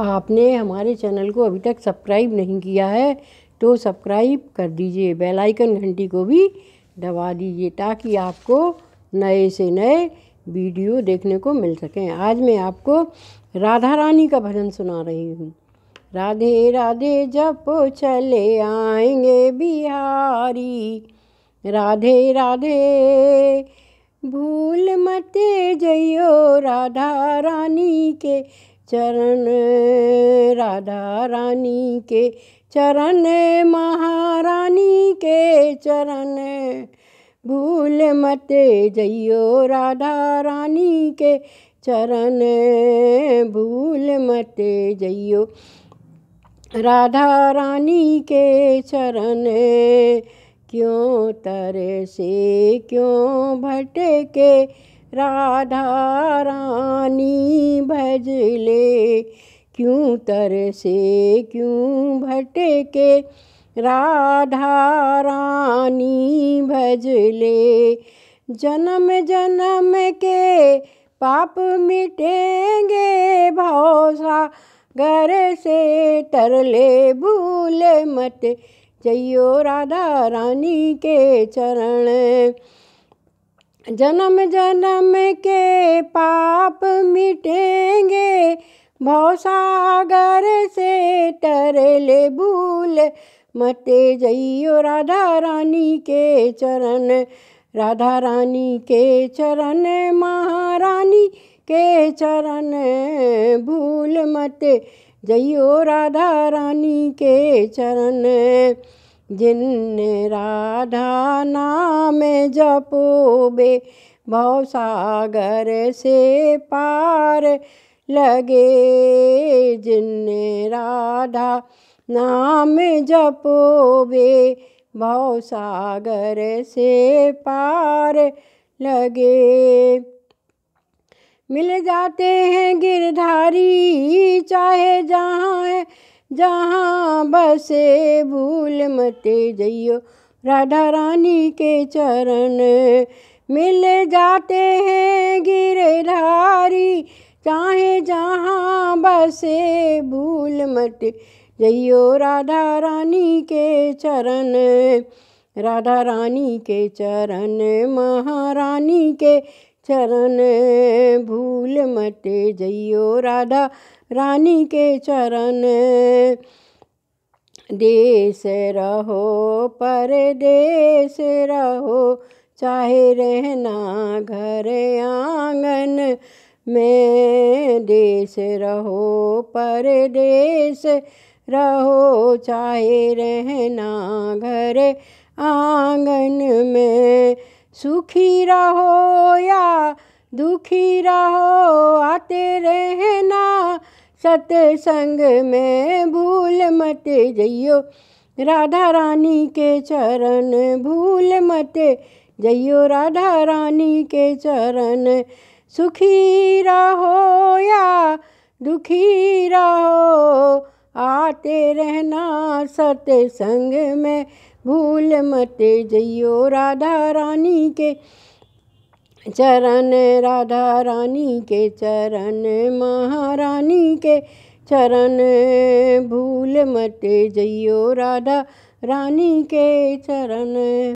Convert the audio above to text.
आपने हमारे चैनल को अभी तक सब्सक्राइब नहीं किया है तो सब्सक्राइब कर दीजिए बेल आइकन घंटी को भी दबा दीजिए ताकि आपको नए से नए वीडियो देखने को मिल सकें आज मैं आपको राधा रानी का भजन सुना रही हूँ राधे राधे जप चले आएंगे बिहारी राधे राधे भूल मत जइयो राधा रानी के चरण राधा रानी के चरण महारानी के चरण भूल मत जइयो राधा रानी के चरण भूल मत जइयो राधा रानी के चरण क्यों तर से क्यों भटके राधा रानी ले क्यों तरसे क्यों भटके राधा रानी भजले जन्म जन्म के पाप मिटेंगे भौसा घर से तरले भूले मत जइयो राधा रानी के चरण जन्म जन्म के पाप मिटेंगे भौसागर से तरले भूल मते जइयो राधा रानी के चरण राधा रानी के चरण महारानी के चरण भूल मते जइयो राधा रानी के चरण जिन राधा नाम जपोबे भव सागर से पार लगे जिन राधा नाम जपोबे भव सागर से पार लगे मिल जाते हैं गिरधारी चाहे जहाँ है जहाँ बसे भूल मते जइयो राधा रानी के चरण मिल जाते हैं गिरधारी चाहे जहाँ बसे भूल मते जइयो राधा रानी के चरण राधा रानी के चरण महारानी के चरण भूल मत जइयो राधा रानी के चरण देश रहो देश रहो चाहे रहना घर आंगन में देश रहो देश रहो चाहे रहना घर आंगन में सुखी रहो या दुखी रहो आते रहना सत्संग में भूल मत जइयो राधा रानी के चरण भूल मत जइयो राधा रानी के चरण सुखी रहो या दुखी रहो आते रहना सत्संग में भूल मते जइयो राधा रानी के चरण राधा रानी के चरण महारानी के चरण भूल मत जइयो राधा रानी के चरण